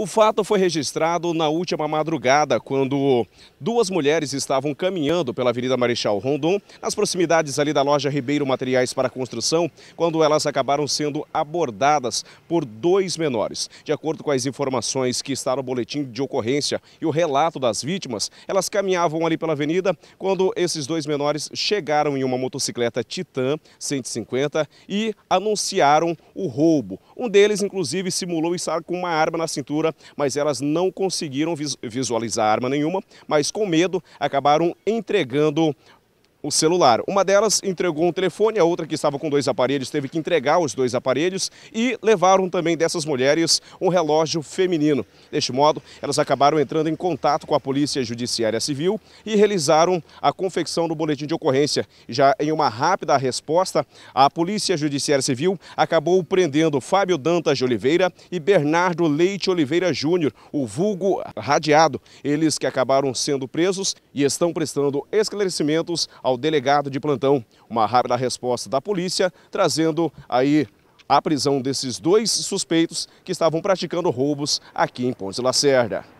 O fato foi registrado na última madrugada, quando duas mulheres estavam caminhando pela Avenida Marechal Rondon, nas proximidades ali da loja Ribeiro Materiais para Construção, quando elas acabaram sendo abordadas por dois menores. De acordo com as informações que está no boletim de ocorrência e o relato das vítimas, elas caminhavam ali pela avenida quando esses dois menores chegaram em uma motocicleta Titan 150 e anunciaram o roubo. Um deles, inclusive, simulou estar com uma arma na cintura, mas elas não conseguiram visualizar arma nenhuma, mas com medo acabaram entregando o celular. Uma delas entregou um telefone, a outra que estava com dois aparelhos teve que entregar os dois aparelhos e levaram também dessas mulheres um relógio feminino. Deste modo, elas acabaram entrando em contato com a Polícia Judiciária Civil e realizaram a confecção do boletim de ocorrência. Já em uma rápida resposta, a Polícia Judiciária Civil acabou prendendo Fábio Dantas de Oliveira e Bernardo Leite Oliveira Júnior, o vulgo radiado. Eles que acabaram sendo presos e estão prestando esclarecimentos ao ao delegado de plantão. Uma rápida resposta da polícia, trazendo aí a prisão desses dois suspeitos que estavam praticando roubos aqui em Ponte Lacerda.